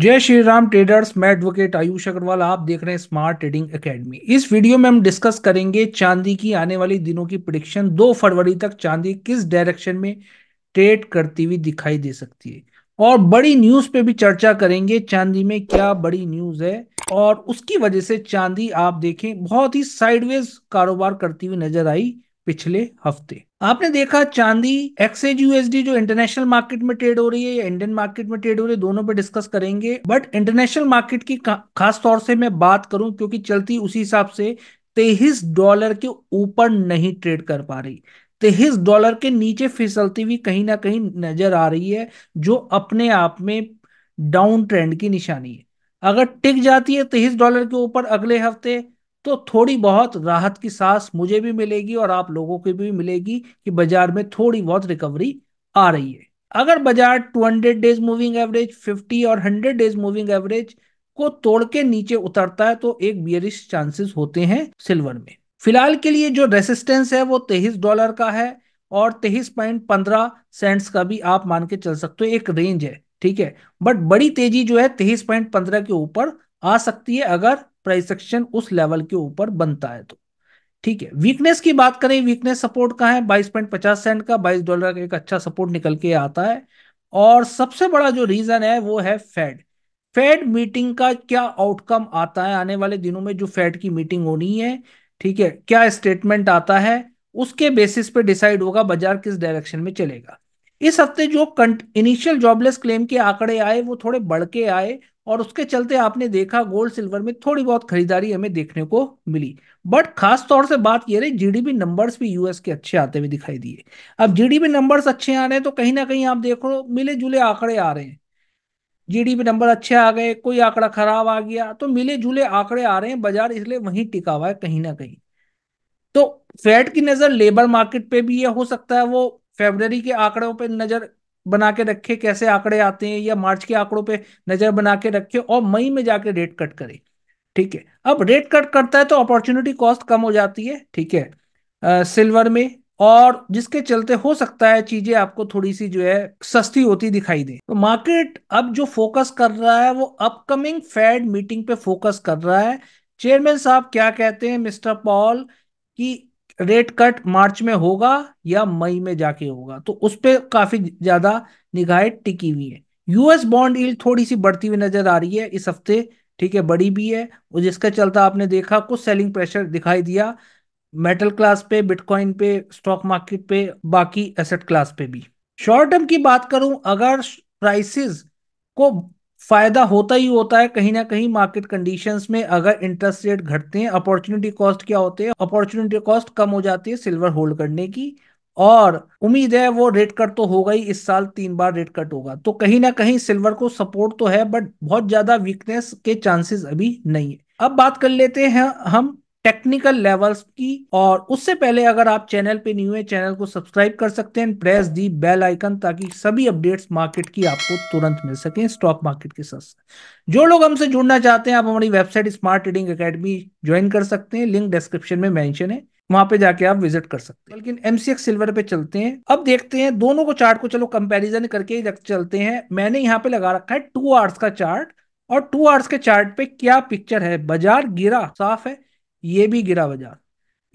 जय श्री राम ट्रेडर्स मैं एडवोकेट आयुष अग्रवाल आप देख रहे हैं स्मार्ट ट्रेडिंग एकेडमी इस वीडियो में हम डिस्कस करेंगे चांदी की आने वाली दिनों की प्रिडिक्शन दो फरवरी तक चांदी किस डायरेक्शन में ट्रेड करती हुई दिखाई दे सकती है और बड़ी न्यूज पे भी चर्चा करेंगे चांदी में क्या बड़ी न्यूज है और उसकी वजह से चांदी आप देखें बहुत ही साइडवेज कारोबार करती हुई नजर आई पिछले हफ्ते आपने देखा चांदी एक्सएज यूएसडी जो इंटरनेशनल मार्केट में ट्रेड हो रही है या इंडियन मार्केट में ट्रेड हो रही है दोनों पे डिस्कस करेंगे बट इंटरनेशनल मार्केट की खास तौर से मैं बात करूं क्योंकि चलती उसी हिसाब से तेईस डॉलर के ऊपर नहीं ट्रेड कर पा रही तेईस डॉलर के नीचे फिसलती हुई कहीं ना कहीं नजर आ रही है जो अपने आप में डाउन ट्रेंड की निशानी है अगर टिक जाती है तेईस डॉलर के ऊपर अगले हफ्ते तो थोड़ी बहुत राहत की सांस मुझे भी मिलेगी और आप लोगों को भी मिलेगी कि बाजार में थोड़ी बहुत रिकवरी आ रही है अगर बाजार 200 डेज मूविंग एवरेज 50 और 100 डेज मूविंग एवरेज को तोड़ के नीचे उतरता है तो एक बियरिश चांसेस होते हैं सिल्वर में फिलहाल के लिए जो रेसिस्टेंस है वो तेईस डॉलर का है और तेईस पॉइंट पंद्रह सेंट्स का भी आप मान के चल सकते हो एक रेंज है ठीक है बट बड़ी तेजी जो है तेईस पॉइंट पंद्रह के ऊपर आ सकती है अगर प्राइस एक्शन उस लेवल के ऊपर बनता है तो ठीक है वीकनेस की बात करें वीकनेस सपोर्ट का है बाईस पॉइंट पचास सेंट का बाईस डॉलर का एक अच्छा सपोर्ट निकल के आता है और सबसे बड़ा जो रीजन है वो है फेड फेड मीटिंग का क्या आउटकम आता है आने वाले दिनों में जो फेड की मीटिंग होनी है ठीक है क्या स्टेटमेंट आता है उसके बेसिस पे डिसाइड होगा बाजार किस डायरेक्शन में चलेगा इस हफ्ते जो इनिशियल जॉबलेस क्लेम के आंकड़े आए वो थोड़े बढ़ के आए और उसके चलते आपने देखा गोल्ड सिल्वर में थोड़ी बहुत खरीदारी हमें देखने को मिली बट खास तौर से बात यह रही जीडीपी नंबर्स भी यूएस के अच्छे आते हुए दिखाई दिए अब जीडीपी नंबर्स अच्छे आ रहे हैं तो कहीं ना कहीं आप देख लो मिले जुले आंकड़े आ रहे हैं जीडीपी नंबर अच्छे आ गए कोई आंकड़ा खराब आ गया तो मिले जुले आंकड़े आ रहे हैं बाजार इसलिए वहीं टिका हुआ है कहीं ना कहीं तो फैट की नजर लेबर मार्केट पे भी यह हो सकता है वो फेबररी के आंकड़ों पर नजर बना के रखे कैसे आंकड़े आते हैं या मार्च के आंकड़ों पे नजर बना के रखे और मई में जाके रेट कट करे ठीक है अब रेट कट करता है तो अपॉर्चुनिटी कॉस्ट कम हो जाती है ठीक है सिल्वर में और जिसके चलते हो सकता है चीजें आपको थोड़ी सी जो है सस्ती होती दिखाई दे तो मार्केट अब जो फोकस कर रहा है वो अपकमिंग फेड मीटिंग पे फोकस कर रहा है चेयरमैन साहब क्या कहते हैं मिस्टर पॉल कि रेट कट मार्च में होगा या मई में जाके होगा तो उस पर काफी ज्यादा निगाहें टिकी हुई है यूएस बॉन्ड ईल थोड़ी सी बढ़ती हुई नजर आ रही है इस हफ्ते ठीक है बड़ी भी है और जिसका चलता आपने देखा कुछ सेलिंग प्रेशर दिखाई दिया मेटल क्लास पे बिटकॉइन पे स्टॉक मार्केट पे बाकी एसेट क्लास पे भी शॉर्ट टर्म की बात करूं अगर प्राइसेस को फायदा होता ही होता है कहीं ना कहीं मार्केट कंडीशंस में अगर इंटरेस्ट रेट घटते हैं अपॉर्चुनिटी कॉस्ट क्या होते हैं अपॉर्चुनिटी कॉस्ट कम हो जाती है सिल्वर होल्ड करने की और उम्मीद है वो रेट कट तो होगा ही इस साल तीन बार रेट कट होगा तो कहीं ना कहीं सिल्वर को सपोर्ट तो है बट बहुत ज्यादा वीकनेस के चांसेस अभी नहीं है अब बात कर लेते हैं हम टेक्निकल लेवल्स की और उससे पहले अगर आप चैनल पे न्यू है चैनल को सब्सक्राइब कर सकते हैं प्रेस दी बेल आइकन ताकि सभी अपडेट्स मार्केट की आपको तुरंत मिल सके स्टॉक मार्केट के साथ जो लोग हमसे जुड़ना चाहते हैं आप हमारी website smart trading academy join कर सकते हैं लिंक डिस्क्रिप्शन में मैंशन है वहां पे जाके आप विजिट कर सकते हैं लेकिन एमसीएक्स सिल्वर पे चलते हैं अब देखते हैं दोनों को चार्ट को चलो कंपैरिजन करके ही चलते हैं मैंने यहाँ पे लगा रखा है टू आवर्स का चार्ट और टू आवर्स के चार्ट पे क्या पिक्चर है बाजार गिरा साफ है ये भी गिरा बाजार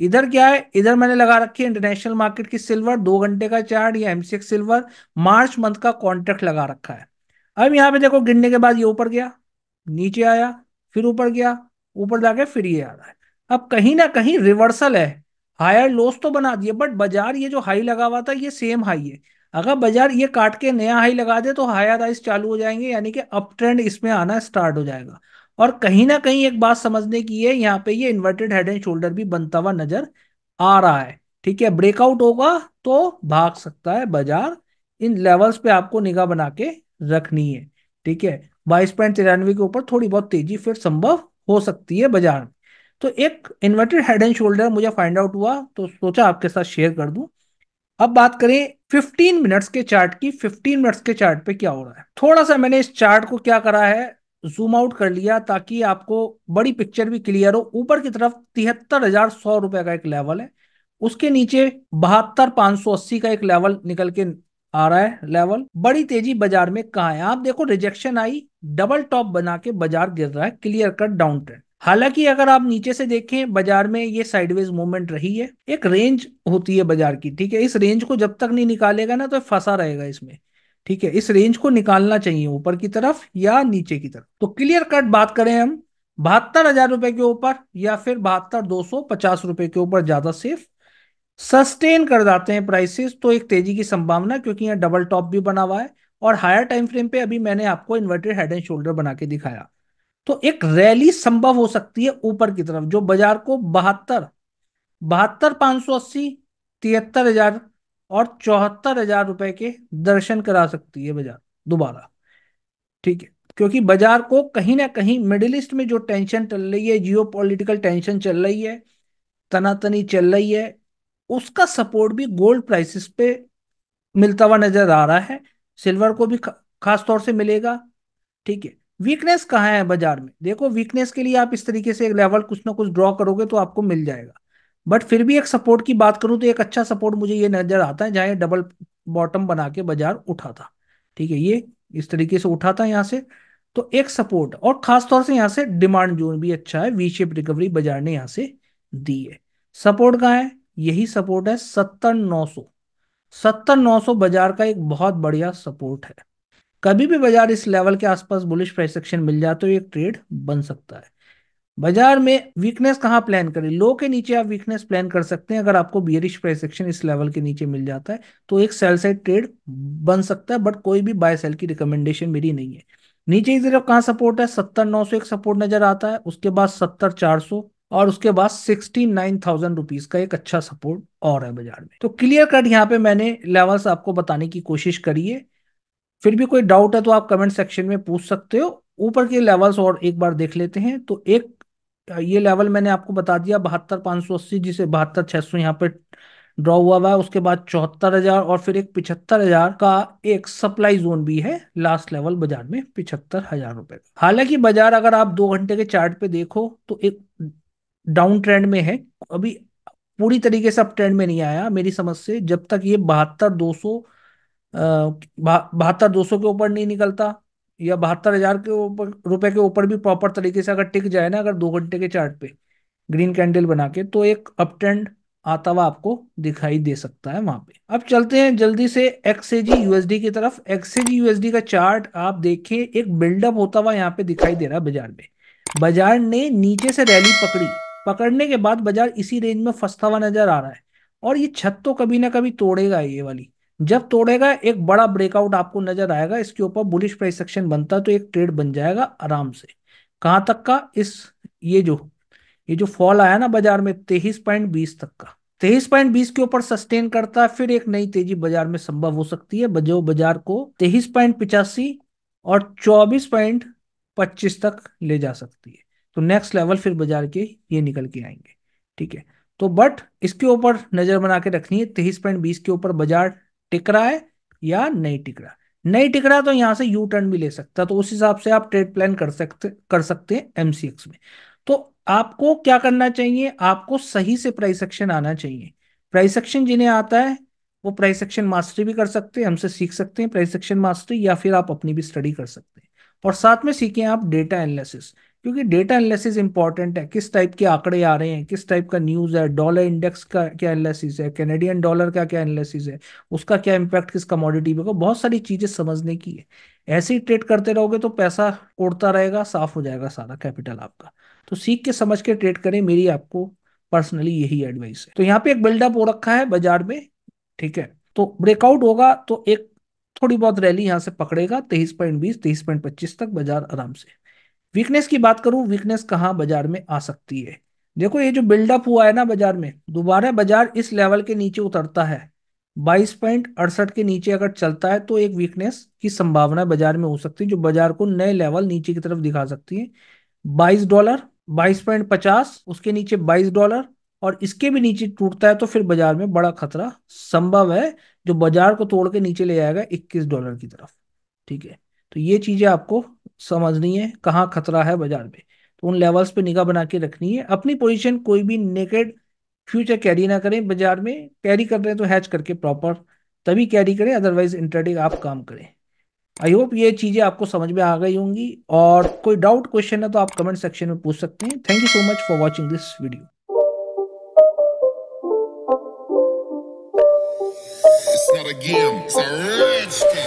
इधर क्या है इधर मैंने लगा रखी है इंटरनेशनल मार्केट की सिल्वर दो घंटे का चार्ट या एमसीएक्स सिल्वर मार्च मंथ का कॉन्ट्रैक्ट लगा रखा है अब यहाँ पे देखो गिरने के बाद ये ऊपर गया नीचे आया फिर ऊपर गया ऊपर जाके फिर ये आ रहा है अब कहीं ना कहीं रिवर्सल है हायर लोस तो बना दिए बट बाजार ये जो हाई लगा हुआ था ये सेम हाई है अगर बाजार ये काट के नया हाई लगा दे तो हायर हाइस चालू हो जाएंगे यानी कि अप ट्रेंड इसमें आना स्टार्ट हो जाएगा और कहीं ना कहीं एक बात समझने की है यहाँ पे ये इन्वर्टेड हेड एंड शोल्डर भी बनता हुआ नजर आ रहा है ठीक है ब्रेकआउट होगा तो भाग सकता है बाजार इन लेवल्स पे आपको निगाह बना के रखनी है ठीक है बाईस पॉइंट तिरानवे के ऊपर थोड़ी बहुत तेजी फिर संभव हो सकती है बाजार में तो एक इन्वर्टेड हेड एंड शोल्डर मुझे फाइंड आउट हुआ तो सोचा आपके साथ शेयर कर दूं अब बात करें 15 मिनट्स के चार्ट की 15 मिनट्स के चार्ट पे क्या हो रहा है थोड़ा सा मैंने इस चार्ट को क्या करा है जूम आउट कर लिया ताकि आपको बड़ी पिक्चर भी क्लियर हो ऊपर की तरफ तिहत्तर हजार सौ रुपए का एक लेवल है उसके नीचे बहत्तर पांच सौ अस्सी का एक लेवल निकल के आ रहा है लेवल बड़ी तेजी बाजार में कहा है आप देखो रिजेक्शन आई डबल टॉप बना के बाजार गिर रहा है क्लियर कट डाउन ट्रेंड हालांकि अगर आप नीचे से देखें बाजार में ये साइडवेज मूवमेंट रही है एक रेंज होती है बाजार की ठीक है इस रेंज को जब तक नहीं निकालेगा ना तो फंसा रहेगा इसमें ठीक है इस रेंज को निकालना चाहिए ऊपर की तरफ या नीचे की तरफ तो क्लियर कट बात करें हम बहत्तर हजार रुपए के ऊपर या फिर बहत्तर दो सौ पचास रुपए के ऊपर ज्यादा सेफ सस्टेन कर जाते हैं प्राइसेस तो एक तेजी की संभावना क्योंकि यहाँ डबल टॉप भी बना हुआ है और हायर टाइम फ्रेम पे अभी मैंने आपको इन्वर्टेड हेड एंड शोल्डर बना के दिखाया तो एक रैली संभव हो सकती है ऊपर की तरफ जो बाजार को बहत्तर बहत्तर पांच सौ अस्सी तिहत्तर हजार और चौहत्तर हजार रुपए के दर्शन करा सकती है बाजार दोबारा ठीक है क्योंकि बाजार को कहीं ना कहीं मिडिल ईस्ट में जो टेंशन चल रही है जियो पोलिटिकल टेंशन चल रही है तनातनी चल रही है उसका सपोर्ट भी गोल्ड प्राइसेस पे मिलता हुआ नजर आ रहा है सिल्वर को भी खास तौर से मिलेगा ठीक है वीकनेस कहाँ है बाजार में देखो वीकनेस के लिए आप इस तरीके से एक लेवल कुछ ना कुछ ड्रॉ करोगे तो आपको मिल जाएगा बट फिर भी एक सपोर्ट की बात करूं तो एक अच्छा सपोर्ट मुझे ये नजर आता है जहां ये डबल बॉटम बना के बाजार उठा था ठीक है ये इस तरीके से उठा था यहाँ से तो एक सपोर्ट और खास तौर से यहाँ से डिमांड जोन भी अच्छा है वी शेप रिकवरी बाजार ने यहाँ से दी है सपोर्ट कहा है यही सपोर्ट है सत्तर नौ सौ सत्तर नौ सौ बाजार का एक बहुत बढ़िया सपोर्ट है कभी भी बाजार इस लेवल के आसपास बुलिश प्राइस सेक्शन मिल जाए तो एक ट्रेड बन सकता है बाजार में वीकनेस कहाँ प्लान करें लो के नीचे आप वीकनेस प्लान कर सकते हैं अगर आपको बियरिश प्राइस एक्शन इस लेवल के नीचे मिल जाता है तो एक सेल साइड ट्रेड बन सकता है बट कोई भी बाय सेल की रिकमेंडेशन मेरी नहीं है नीचे की तरफ कहाँ सपोर्ट है सत्तर नौ सौ एक सपोर्ट नजर आता है उसके बाद सत्तर चार सौ और उसके बाद सिक्सटी नाइन थाउजेंड रुपीज का एक अच्छा सपोर्ट और है बाजार में तो क्लियर कट यहाँ पे मैंने लेवल्स आपको बताने की कोशिश करी है फिर भी कोई डाउट है तो आप कमेंट सेक्शन में पूछ सकते हो ऊपर के लेवल्स और एक बार देख लेते हैं तो एक ये लेवल मैंने आपको बता दिया बहत्तर पाँच सौ अस्सी जिसे बहत्तर छह सौ यहाँ पे ड्रॉ हुआ हुआ है उसके बाद चौहत्तर हजार और फिर एक पिछहत्तर हजार का एक सप्लाई जोन भी है लास्ट लेवल बाजार में पिछहत्तर हजार रुपए का हालांकि बाजार अगर आप दो घंटे के चार्ट पे देखो तो एक डाउन ट्रेंड में है अभी पूरी तरीके से अब ट्रेंड में नहीं आया मेरी समझ से जब तक ये बहत्तर दो सौ बहत्तर दो सौ के ऊपर नहीं निकलता या बहत्तर हजार के ऊपर रुपए के ऊपर भी प्रॉपर तरीके से अगर टिक जाए ना अगर दो घंटे के चार्ट पे ग्रीन कैंडल बना के तो एक अप ट्रेंड आता हुआ आपको दिखाई दे सकता है वहां पे अब चलते हैं जल्दी से एक्सएजी यूएसडी की तरफ एक्सएजी यूएसडी का चार्ट आप देखें एक बिल्डअप होता हुआ यहाँ पे दिखाई दे रहा है बाजार में बाजार ने नीचे से रैली पकड़ी पकड़ने के बाद बाजार इसी रेंज में फंसता हुआ नजर आ रहा है और ये छत तो कभी ना कभी तोड़ेगा ये वाली जब तोड़ेगा एक बड़ा ब्रेकआउट आपको नजर आएगा इसके ऊपर बुलिश प्राइस सेक्शन बनता है तो एक ट्रेड बन जाएगा आराम से कहां तक का इस ये जो ये जो फॉल आया ना बाजार में तेईस पॉइंट बीस तक का तेईस पॉइंट बीस के ऊपर सस्टेन करता है फिर एक नई तेजी बाजार में संभव हो सकती है जो बाजार को तेईस पॉइंट पिचासी और चौबीस पॉइंट पच्चीस तक ले जा सकती है तो नेक्स्ट लेवल फिर बाजार के ये निकल के आएंगे ठीक है तो बट इसके ऊपर नजर बना के रखनी है तेईस पॉइंट बीस के ऊपर बाजार टिक रहा है या नहीं टिक रहा नहीं टिक रहा तो यहां से यू टर्न भी ले सकता है तो उस हिसाब से आप ट्रेड प्लान कर सकते कर सकते हैं एमसीएक्स में तो आपको क्या करना चाहिए आपको सही से प्राइस एक्शन आना चाहिए प्राइस एक्शन जिन्हें आता है वो प्राइस एक्शन मास्टरी भी कर सकते हैं हमसे सीख सकते हैं प्राइस एक्शन मास्टरी या फिर आप अपनी भी स्टडी कर सकते हैं और साथ में सीखें आप डेटा एनालिसिस क्योंकि डेटा एनालिसिस इंपॉर्टेंट है किस टाइप के आंकड़े आ रहे हैं किस टाइप का न्यूज है डॉलर इंडेक्स का क्या एनालिसिस है कैनेडियन डॉलर का क्या एनालिसिस है उसका क्या इम्पैक्ट किस कमोडिटी पे होगा बहुत सारी चीजें समझने की है ऐसे ही ट्रेड करते रहोगे तो पैसा उड़ता रहेगा साफ हो जाएगा सारा कैपिटल आपका तो सीख के समझ के ट्रेड करें मेरी आपको पर्सनली यही एडवाइस है तो यहाँ पे एक बिल्डअप हो रखा है बाजार में ठीक है तो ब्रेकआउट होगा तो एक थोड़ी बहुत रैली यहाँ से पकड़ेगा तेईस पॉइंट बीस तेईस पॉइंट पच्चीस तक बाजार आराम से वीकनेस की बात करूं वीकनेस कहां बाजार में आ सकती है देखो ये जो बिल्डअप हुआ है ना बाजार में दोबारा बाजार इस लेवल के नीचे उतरता है बाईस पॉइंट अड़सठ के नीचे अगर चलता है तो एक वीकनेस की संभावना बाजार में हो सकती है जो बाजार को नए लेवल नीचे की तरफ दिखा सकती है बाईस डॉलर बाईस पॉइंट पचास उसके नीचे बाईस डॉलर और इसके भी नीचे टूटता है तो फिर बाजार में बड़ा खतरा संभव है जो बाजार को तोड़ के नीचे ले जाएगा इक्कीस डॉलर की तरफ ठीक है तो ये चीज़ें आपको समझनी है कहाँ खतरा है बाजार में तो उन लेवल्स पे निगाह बना के रखनी है अपनी पोजीशन कोई भी नेकेड फ्यूचर कैरी ना करें बाजार में कैरी कर रहे हैं तो हैच करके प्रॉपर तभी कैरी करें अदरवाइज इंटरडे आप काम करें आई होप ये चीज़ें आपको समझ में आ गई होंगी और कोई डाउट क्वेश्चन है तो आप कमेंट सेक्शन में पूछ सकते हैं thank you so much for watching this video It's not a game, it's a rich game.